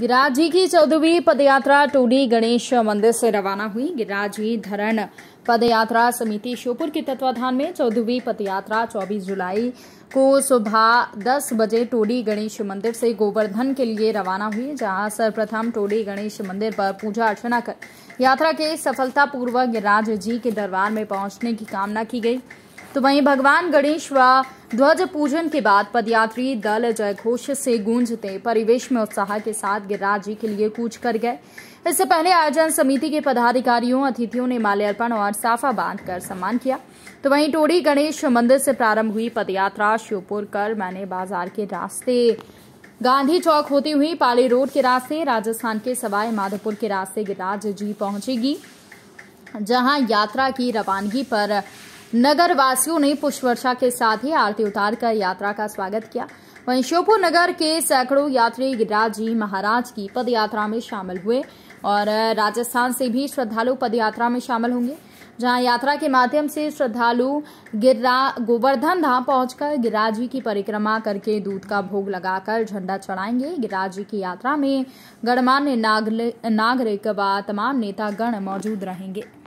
गिरिराज जी की चौदहवीं पदयात्रा टोडी गणेश मंदिर से रवाना हुई गिरिराज जी धरण पदयात्रा समिति श्योपुर के तत्वाधान में चौदहवीं पदयात्रा 24 जुलाई को सुबह 10 बजे टोडी गणेश मंदिर से गोवर्धन के लिए रवाना हुई जहां सर्वप्रथम टोडी गणेश मंदिर पर पूजा अर्चना कर यात्रा के सफलतापूर्वक गिरिराज जी के दरबार में पहुंचने की कामना की गई तो वहीं भगवान गणेश व ध्वज पूजन के बाद पदयात्री दल जय घोष से गूंजते परिवेश में उत्साह के साथ गिरिराज जी के लिए कूच कर गए इससे पहले आयोजन समिति के पदाधिकारियों अतिथियों ने माल्यार्पण और साफा बांध कर सम्मान किया तो वहीं टोड़ी गणेश मंदिर से प्रारंभ हुई पदयात्रा श्योपुर कर मैंने बाजार के रास्ते गांधी चौक होती हुई पाली रोड के रास्ते राजस्थान के सवाई माधोपुर के रास्ते गिरिराज जी पहुंचेगी जहां यात्रा की रवानगी पर नगर वासियों ने पुष्प वर्षा के साथ ही आरती उतार कर यात्रा का स्वागत किया वहीं श्योपुर नगर के सैकड़ों यात्री गिरिराज जी महाराज की पदयात्रा में शामिल हुए और राजस्थान से भी श्रद्धालु पदयात्रा में शामिल होंगे जहां यात्रा के माध्यम से श्रद्धालु गिररा गोवर्धन धाम पहुंचकर गिरिराज जी की परिक्रमा करके दूध का भोग लगाकर झंडा चढ़ाएंगे गिरिराज जी की यात्रा में गणमान्य नागरिक व तमाम नेतागण मौजूद रहेंगे